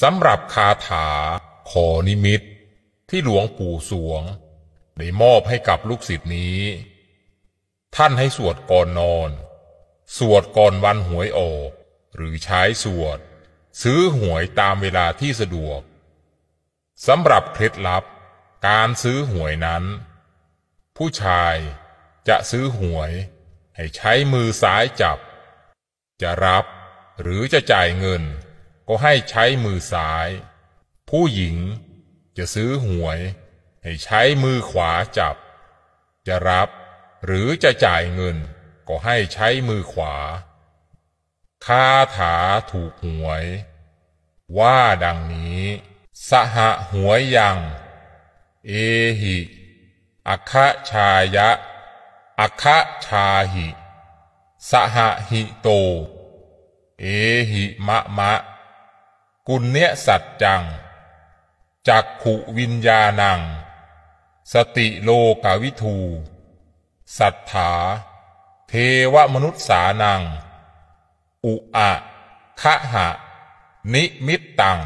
สำหรับคาถาขอนิมิตที่หลวงปู่สวง ได้มอบให้กับลูกศิษย์นี้ ท่านให้สวดก่อนนอน สวดก่อนวันหวยออก หรือใช้สวด ซื้อหวยตามเวลาที่สะดวก สำหรับเคล็ดลับการซื้อหวยนั้น ผู้ชายจะซื้อหวยให้ใช้มือซ้ายจับ จะรับหรือจะจ่ายเงินก็ให้ใช้มือซ้าย ผู้หญิงจะซื้อหวย ให้ใช้มือขวาจับ จะรับหรือจะจ่ายเงินก็ให้ใช้มือขวาคาถาถูกหวย ว่าดังนี้ สหหวยยัง เอหิอัคชายะอัคชาหิ สหหิโต เอหิมะมะกุลเนสัจจัง จักขุวิญญาณัง สติโลกาวิทูสัทธาเทวมนุษสานัง อุอะคะหะ นิมิตตัง